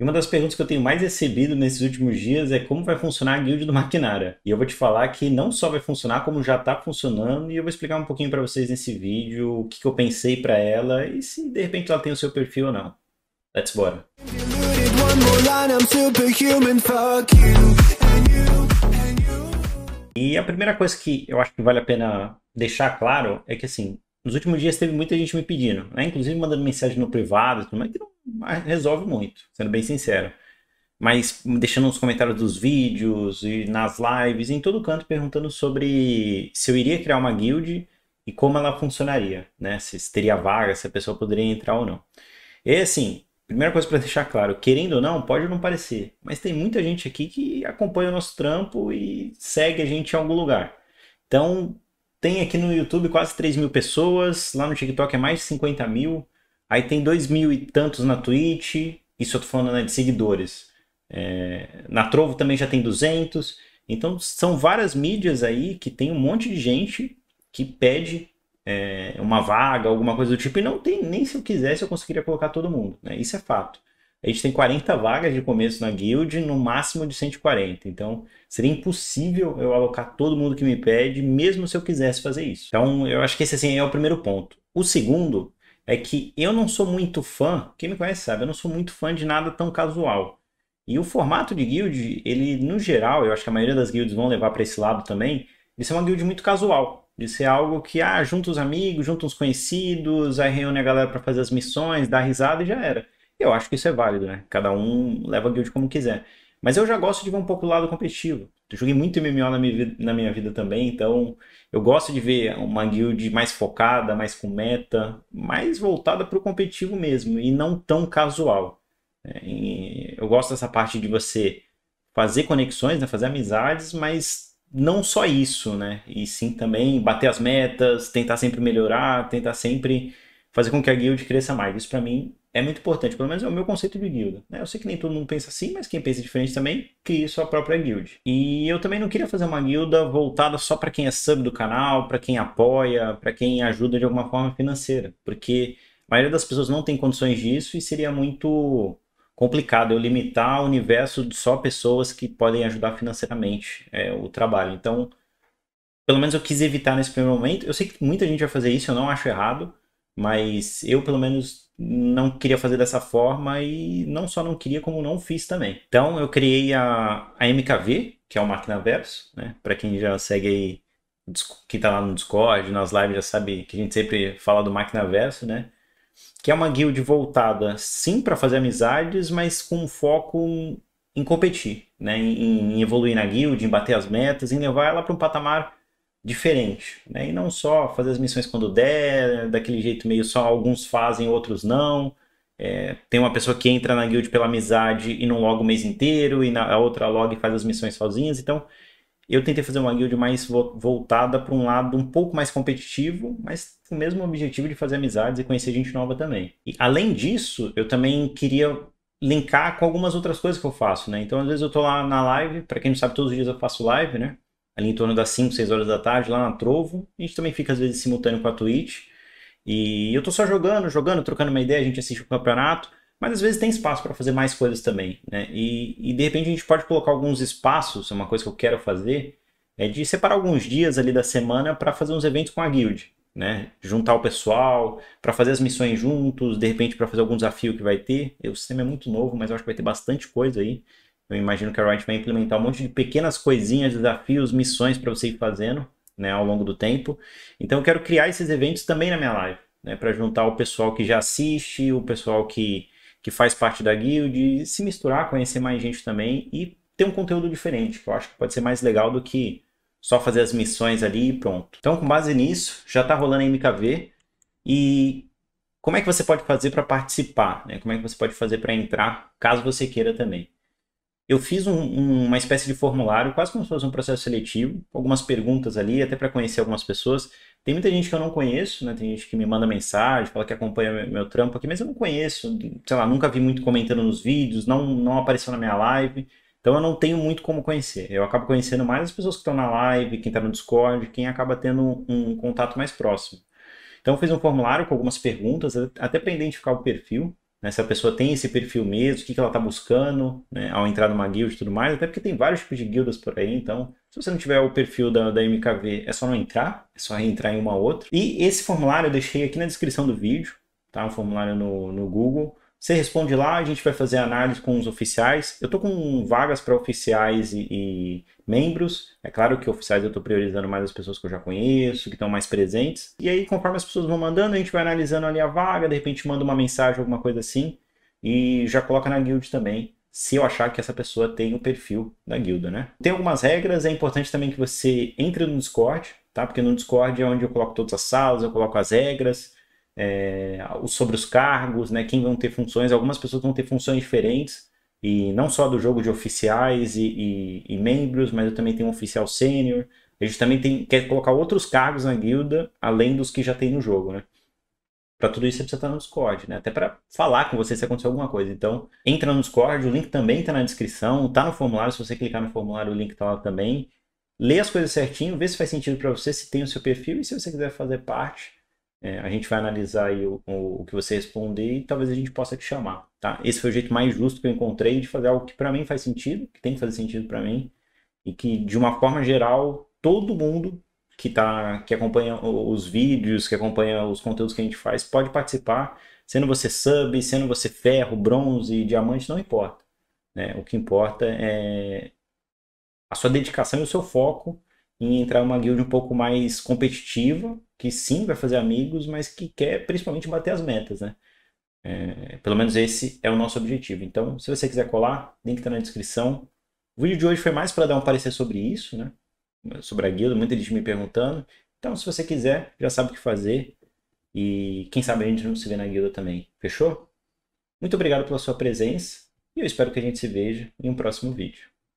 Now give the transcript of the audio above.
E uma das perguntas que eu tenho mais recebido nesses últimos dias é como vai funcionar a guild do Maquinara. E eu vou te falar que não só vai funcionar, como já está funcionando, e eu vou explicar um pouquinho para vocês nesse vídeo o que, que eu pensei para ela e se de repente ela tem o seu perfil ou não. Let's bora! E a primeira coisa que eu acho que vale a pena deixar claro é que assim, nos últimos dias teve muita gente me pedindo, né? inclusive mandando mensagem no privado, tudo mais, que não resolve muito, sendo bem sincero. Mas deixando nos comentários dos vídeos e nas lives, em todo canto, perguntando sobre se eu iria criar uma guild e como ela funcionaria, né? Se teria vaga, se a pessoa poderia entrar ou não. E assim, primeira coisa para deixar claro, querendo ou não, pode não parecer, mas tem muita gente aqui que acompanha o nosso trampo e segue a gente em algum lugar. Então, tem aqui no YouTube quase 3 mil pessoas, lá no TikTok é mais de 50 mil. Aí tem dois mil e tantos na Twitch, isso eu tô falando né, de seguidores. É, na Trovo também já tem 200. Então são várias mídias aí que tem um monte de gente que pede é, uma vaga, alguma coisa do tipo, e não tem, nem se eu quisesse eu conseguiria colocar todo mundo, né? Isso é fato. A gente tem 40 vagas de começo na guild, no máximo de 140. Então, seria impossível eu alocar todo mundo que me pede, mesmo se eu quisesse fazer isso. Então, eu acho que esse assim, é o primeiro ponto. O segundo é que eu não sou muito fã, quem me conhece sabe, eu não sou muito fã de nada tão casual. E o formato de guild, ele no geral, eu acho que a maioria das guilds vão levar para esse lado também, de ser uma guild muito casual. De ser algo que, ah, junta os amigos, junta os conhecidos, aí reúne a galera para fazer as missões, dá risada e já era. Eu acho que isso é válido, né? Cada um leva a guild como quiser. Mas eu já gosto de ver um pouco o lado competitivo. Eu joguei muito MMO na minha, vida, na minha vida também, então eu gosto de ver uma guild mais focada, mais com meta, mais voltada para o competitivo mesmo e não tão casual. É, eu gosto dessa parte de você fazer conexões, né, fazer amizades, mas não só isso, né? E sim também bater as metas, tentar sempre melhorar, tentar sempre fazer com que a guild cresça mais. Isso para mim é muito importante, pelo menos é o meu conceito de guilda. Né? Eu sei que nem todo mundo pensa assim, mas quem pensa diferente também cria sua própria guild. E eu também não queria fazer uma guilda voltada só para quem é sub do canal, para quem apoia, para quem ajuda de alguma forma financeira, porque a maioria das pessoas não tem condições disso e seria muito complicado eu limitar o universo de só pessoas que podem ajudar financeiramente é, o trabalho. Então, pelo menos eu quis evitar nesse primeiro momento. Eu sei que muita gente vai fazer isso, eu não acho errado mas eu, pelo menos, não queria fazer dessa forma e não só não queria, como não fiz também. Então eu criei a, a MKV, que é o Máquina Verso, né? Para quem já segue aí, quem tá lá no Discord, nas lives já sabe que a gente sempre fala do Máquina Verso, né? Que é uma guild voltada sim para fazer amizades, mas com foco em competir, né? Em, em evoluir na guild, em bater as metas, em levar ela para um patamar diferente, né? E não só fazer as missões quando der, daquele jeito meio só alguns fazem, outros não. É, tem uma pessoa que entra na guild pela amizade e não loga o mês inteiro, e na, a outra loga e faz as missões sozinhas. Então, eu tentei fazer uma guild mais voltada para um lado um pouco mais competitivo, mas com o mesmo objetivo de fazer amizades e conhecer gente nova também. E, além disso, eu também queria linkar com algumas outras coisas que eu faço, né? Então, às vezes eu tô lá na live, para quem não sabe, todos os dias eu faço live, né? ali em torno das 5, 6 horas da tarde, lá na Trovo. A gente também fica às vezes simultâneo com a Twitch. E eu tô só jogando, jogando, trocando uma ideia, a gente assiste o campeonato, mas às vezes tem espaço para fazer mais coisas também, né? E, e de repente a gente pode colocar alguns espaços, é uma coisa que eu quero fazer, é de separar alguns dias ali da semana para fazer uns eventos com a guild, né? Juntar o pessoal, para fazer as missões juntos, de repente para fazer algum desafio que vai ter. O sistema é muito novo, mas eu acho que vai ter bastante coisa aí. Eu imagino que a Riot vai implementar um monte de pequenas coisinhas, desafios, missões para você ir fazendo né, ao longo do tempo. Então eu quero criar esses eventos também na minha live, né, para juntar o pessoal que já assiste, o pessoal que, que faz parte da guild, se misturar, conhecer mais gente também e ter um conteúdo diferente, que eu acho que pode ser mais legal do que só fazer as missões ali e pronto. Então com base nisso, já está rolando a MKV e como é que você pode fazer para participar, né? Como é que você pode fazer para entrar, caso você queira também eu fiz um, um, uma espécie de formulário, quase como se fosse um processo seletivo, algumas perguntas ali, até para conhecer algumas pessoas. Tem muita gente que eu não conheço, né? Tem gente que me manda mensagem, fala que acompanha meu, meu trampo aqui, mas eu não conheço, sei lá, nunca vi muito comentando nos vídeos, não, não apareceu na minha live. Então eu não tenho muito como conhecer. Eu acabo conhecendo mais as pessoas que estão na live, quem está no Discord, quem acaba tendo um contato mais próximo. Então eu fiz um formulário com algumas perguntas, até para identificar o perfil, né? Se a pessoa tem esse perfil mesmo, o que, que ela está buscando, né? Ao entrar numa guild e tudo mais, até porque tem vários tipos de guildas por aí, então. Se você não tiver o perfil da, da MKV, é só não entrar, é só entrar em uma outra. E esse formulário eu deixei aqui na descrição do vídeo, tá? Um formulário no, no Google. Você responde lá, a gente vai fazer análise com os oficiais. Eu estou com vagas para oficiais e, e, membros. É claro que oficiais eu estou priorizando mais as pessoas que eu já conheço, que estão mais presentes. E aí, conforme as pessoas vão mandando, a gente vai analisando ali a vaga, de repente manda uma mensagem, alguma coisa assim, e já coloca na guild também, se eu achar que essa pessoa tem o perfil da guilda, né? Tem algumas regras, é importante também que você entre no Discord, tá? Porque no Discord é onde eu coloco todas as salas, eu coloco as regras, é, sobre os cargos, né, quem vão ter funções. Algumas pessoas vão ter funções diferentes, e não só do jogo de oficiais e, e, e membros, mas eu também tenho um oficial sênior. A gente também tem, quer colocar outros cargos na guilda, além dos que já tem no jogo, né? Para tudo isso você precisa estar no Discord, né? Até para falar com você se acontecer alguma coisa. Então, entra no Discord, o link também está na descrição, está no formulário, se você clicar no formulário, o link está lá também. Lê as coisas certinho, vê se faz sentido para você, se tem o seu perfil e se você quiser fazer parte, é, a gente vai analisar o, o, o, que você responder e talvez a gente possa te chamar, tá? Esse foi o jeito mais justo que eu encontrei de fazer algo que para mim faz sentido, que tem que fazer sentido para mim e que de uma forma geral todo mundo que tá que acompanha os vídeos, que acompanha os conteúdos que a gente faz pode participar, sendo você sub, sendo você ferro, bronze, diamante, não importa. Né? O que importa é a sua dedicação e o seu foco em entrar numa guild um pouco mais competitiva, que sim vai fazer amigos, mas que quer principalmente bater as metas, né? É, pelo menos esse é o nosso objetivo. Então, se você quiser colar, link está na descrição. O vídeo de hoje foi mais para dar um parecer sobre isso, né? Sobre a guilda, muita gente me perguntando. Então, se você quiser, já sabe o que fazer. E quem sabe a gente não se vê na guilda também. Fechou? Muito obrigado pela sua presença e eu espero que a gente se veja em um próximo vídeo.